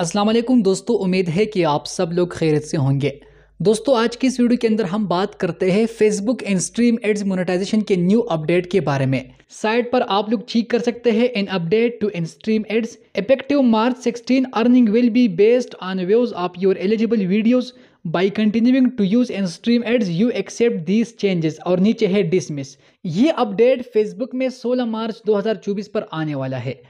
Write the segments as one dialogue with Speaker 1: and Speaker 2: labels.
Speaker 1: अस्सलाम वालेकुम दोस्तों उम्मीद है कि आप सब लोग खैरत से होंगे दोस्तों आज की इस वीडियो के अंदर हम बात करते हैं फेसबुक इंस्ट्रीम एड्स मोनेटाइजेशन के न्यू अपडेट के बारे में साइट पर आप लोग ठीक कर सकते हैं an update to instream ads effective March 16 earning will be based on views of your eligible videos by continuing to use and stream ads you accept these changes और नीचे है डिसमिस ये अपडेट फेसबुक में 16 March 2024 पर आने वाला है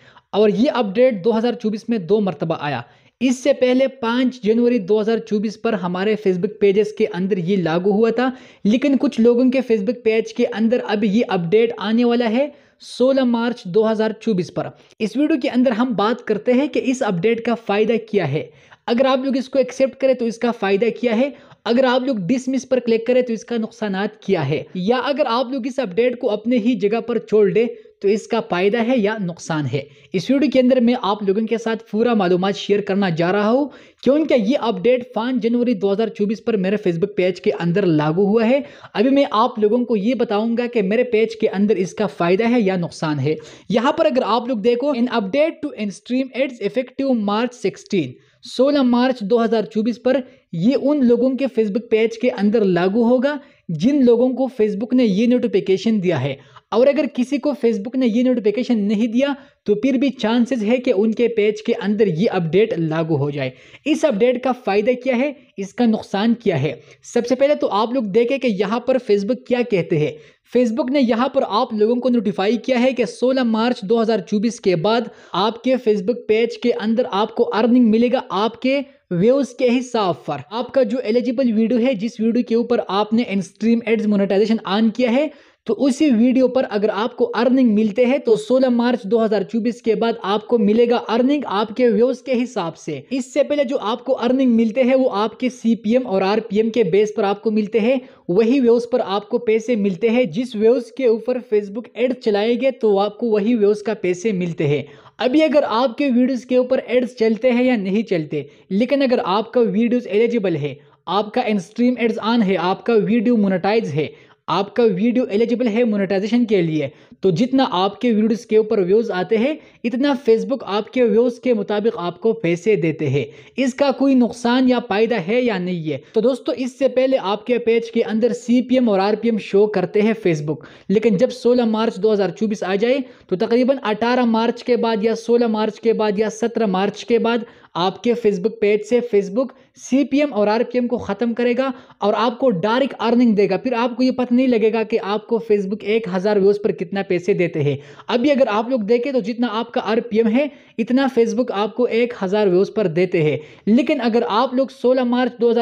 Speaker 1: और ये अपडेट 2024 में दो मरतबा आया इससे पहले 5 जनवरी 2024 पर हमारे फेसबुक पेजेस के अंदर ये लागू हुआ था लेकिन कुछ लोगों के फेसबुक पेज के अंदर अब ये अपडेट आने वाला है 16 मार्च 2024 पर इस वीडियो के अंदर हम बात करते हैं कि इस अपडेट का फ़ायदा क्या है अगर आप लोग इसको एक्सेप्ट करें तो इसका फ़ायदा क्या है अगर आप लोग डिसमिस पर क्लिक करें तो इसका नुकसान क्या है या अगर आप लोग इस अपडेट को अपने ही जगह पर छोड़ दें तो इसका फ़ायदा है या नुकसान है इस वीडियो के अंदर मैं आप लोगों के साथ पूरा मालूम शेयर करना जा रहा हूँ क्योंकि ये अपडेट पाँच जनवरी 2024 पर मेरे फेसबुक पेज के अंदर लागू हुआ है अभी मैं आप लोगों को ये बताऊंगा कि मेरे पेज के अंदर इसका फ़ायदा है या नुकसान है यहाँ पर अगर आप लोग देखो in update to in stream ads effective March sixteen 16 March 2024 पर ये उन लोगों के फेसबुक पेज के अंदर लागू होगा जिन लोगों को फेसबुक ने ये नोटिफिकेशन दिया है और अगर किसी को फेसबुक ने ये नोटिफिकेशन नहीं दिया तो फिर भी चांसेस है कि उनके पेज के अंदर ये अपडेट लागू हो जाए इस अपडेट का फ़ायदा क्या है इसका नुकसान क्या है सबसे पहले तो आप लोग देखें कि यहाँ पर फेसबुक क्या कहते हैं फेसबुक ने यहाँ पर आप लोगों को नोटिफाई किया है कि 16 मार्च 2024 के बाद आपके फेसबुक पेज के अंदर आपको अर्निंग मिलेगा आपके व्यूज के हिसाब पर आपका जो एलिजिबल वीडियो है जिस वीडियो के ऊपर आपने स्ट्रीम एड्स मोनेटाइजेशन ऑन किया है तो उसी वीडियो पर अगर आपको अर्निंग मिलते हैं तो 16 मार्च 2024 के बाद आपको मिलेगा अर्निंग आपके व्यूज के हिसाब से इससे पहले जो आपको अर्निंग मिलते हैं वो आपके सीपीएम और आरपीएम के बेस पर आपको मिलते हैं वही व्यूज पर आपको पैसे मिलते हैं जिस व्यूज के ऊपर फेसबुक एड चलाएंगे तो आपको वही व्यूज का पैसे मिलते हैं अभी अगर आपके वीडियोज के ऊपर एड्स चलते हैं या नहीं चलते लेकिन अगर आपका वीडियोज एलिजिबल है आपका एंड स्ट्रीम एड्स ऑन है आपका वीडियो मोनेटाइज है आपका वीडियो एलिजिबल है मोनेटाइजेशन के लिए तो जितना आपके वीडियोस के ऊपर व्यूज़ आते हैं इतना फेसबुक आपके व्यूज़ के मुताबिक आपको पैसे देते हैं इसका कोई नुकसान या फ़ायदा है या नहीं है तो दोस्तों इससे पहले आपके पेज के अंदर सी और आर शो करते हैं फेसबुक लेकिन जब सोलह मार्च दो आ जाए तो तकरीबन अठारह मार्च के बाद या सोलह मार्च के बाद या सत्रह मार्च के बाद आपके फेसबुक पेज से फेसबुक सीपीएम और आरपीएम को ख़त्म करेगा और आपको डायरेक्ट अर्निंग देगा फिर आपको ये पता नहीं लगेगा कि आपको फेसबुक एक हज़ार व्यूज़ पर कितना पैसे देते हैं अभी अगर आप लोग देखें तो जितना आपका आरपीएम है इतना फेसबुक आपको एक हज़ार व्यूज़ पर देते हैं लेकिन अगर आप लोग सोलह मार्च दो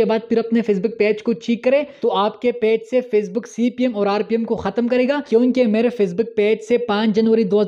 Speaker 1: के बाद फिर अपने फेसबुक पेज को चीक करें तो आपके पेज से फेसबुक सीपीएम और आरपीएम को ख़त्म करेगा क्योंकि मेरे फेसबुक पेज से पांच जनवरी दो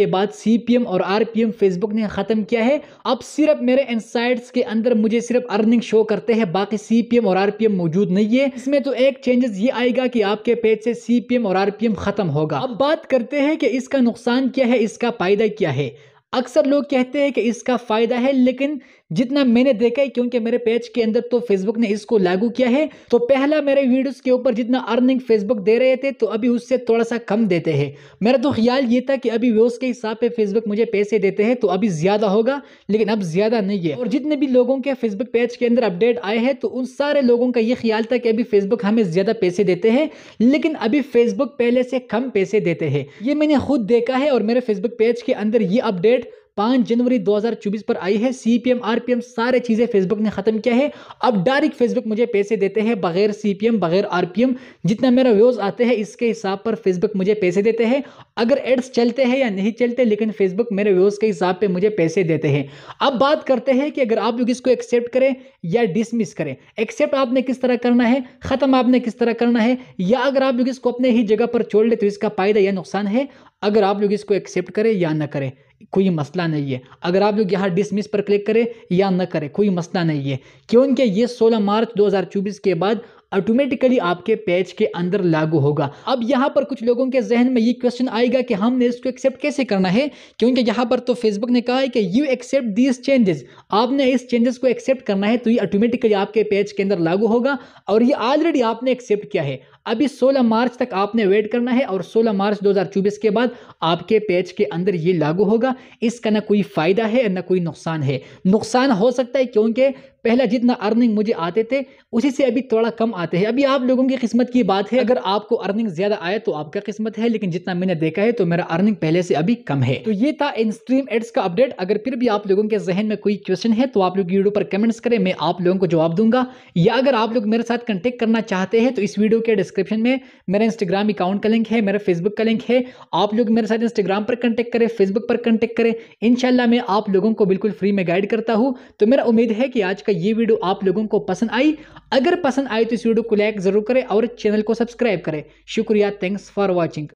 Speaker 1: के बाद सीपीएम और आरपीएम फेसबुक ने ख़त्म किया है अब सिर्फ मेरे इनसाइट्स के अंदर मुझे सिर्फ अर्निंग शो करते हैं बाकी सीपीएम और आरपीएम मौजूद नहीं है इसमें तो एक चेंजेस ये आएगा कि आपके पेज से सीपीएम और आरपीएम खत्म होगा अब बात करते हैं कि इसका नुकसान क्या है इसका फायदा क्या है अक्सर लोग कहते हैं कि इसका फ़ायदा है लेकिन जितना मैंने देखा है क्योंकि मेरे पेज के अंदर तो फेसबुक ने इसको लागू किया है तो पहला मेरे वीडियोस के ऊपर जितना अर्निंग फेसबुक दे रहे थे तो अभी उससे थोड़ा सा कम देते हैं मेरा तो ख्याल ये था कि अभी व्यूज़ के हिसाब पे फेसबुक मुझे पैसे देते हैं तो अभी ज़्यादा होगा लेकिन अब ज़्यादा नहीं है और जितने भी लोगों के फेसबुक पेज के अंदर अपडेट आए हैं तो उन सारे लोगों का ये ख्याल था कि अभी फेसबुक हमें ज़्यादा पैसे देते हैं लेकिन अभी फेसबुक पहले से कम पैसे देते हैं ये मैंने खुद देखा है और मेरे फेसबुक पेज के अंदर ये अपडेट पांच जनवरी 2024 पर आई है सीपीएम आरपीएम सारे चीज़ें फेसबुक ने ख़त्म किया है अब डायरेक्ट फेसबुक मुझे पैसे देते हैं बगैर सीपीएम बगैर आरपीएम जितना मेरा व्यूज़ आते हैं इसके हिसाब पर फेसबुक मुझे पैसे देते हैं अगर एड्स चलते हैं या नहीं चलते लेकिन फेसबुक मेरे व्यूज़ के हिसाब पर मुझे पैसे देते हैं अब बात करते हैं कि अगर आप लोग इसको एक्सेप्ट करें या डिसमिस करें एक्सेप्ट आपने किस तरह करना है ख़त्म आपने किस तरह करना है या अगर आप लोग इसको अपने ही जगह पर छोड़ ले तो इसका फ़ायदा या नुकसान है अगर आप लोग इसको एक्सेप्ट करें या ना करें कोई मसला नहीं है अगर आप लोग यहाँ डिसमिस पर क्लिक करें या न करें कोई मसला नहीं है क्योंकि ये 16 मार्च 2024 के बाद ऑटोमेटिकली आपके पेज के अंदर लागू होगा अब यहाँ पर कुछ लोगों के जहन में ये क्वेश्चन आएगा कि हमने इसको एक्सेप्ट कैसे करना है क्योंकि यहाँ पर तो फेसबुक ने कहा है कि यू एक्सेप्ट दीज चेंजेस आपने इस चेंजेस को एक्सेप्ट करना है तो ये ऑटोमेटिकली आपके पेज के अंदर लागू होगा और ये ऑलरेडी आपने एक्सेप्ट किया है अभी 16 मार्च तक आपने वेट करना है और 16 मार्च 2024 के बाद आपके पेज के अंदर ये लागू होगा इसका ना कोई फ़ायदा है ना कोई नुकसान है नुकसान हो सकता है क्योंकि पहला जितना अर्निंग मुझे आते थे उसी से अभी थोड़ा कम आते हैं अभी आप लोगों की किस्मत की बात है अगर आपको अर्निंग ज़्यादा आए तो आपका किस्मत है लेकिन जितना मैंने देखा है तो मेरा अर्निंग पहले से अभी कम है तो ये था इन स्ट्रीम एड्स का अपडेट अगर फिर भी आप लोगों के जहन में कोई क्वेश्चन है तो आप लोग वीडियो पर कमेंट्स करें मैं आप लोगों को जवाब दूंगा या अगर आप लोग मेरे साथ कंटेक्ट करना चाहते हैं तो इस वीडियो के डिस्क्रिप्शन में मेरा इंस्टाग्राम अकाउंट का लिंक है मेरा फेसबुक का लिंक है आप लोग मेरे साथ इंस्टाग्राम पर कंटेक्ट करें फेसबुक पर कंटेक्ट करें इनशाला मैं आप लोगों को बिल्कुल फ्री में गाइड करता हूँ तो मेरा उम्मीद है कि आज का ये वीडियो आप लोगों को पसंद आई अगर पसंद आई तो इस वीडियो को लाइक जरूर करें और चैनल को सब्सक्राइब करें शुक्रिया थैंक्स फॉर वॉचिंग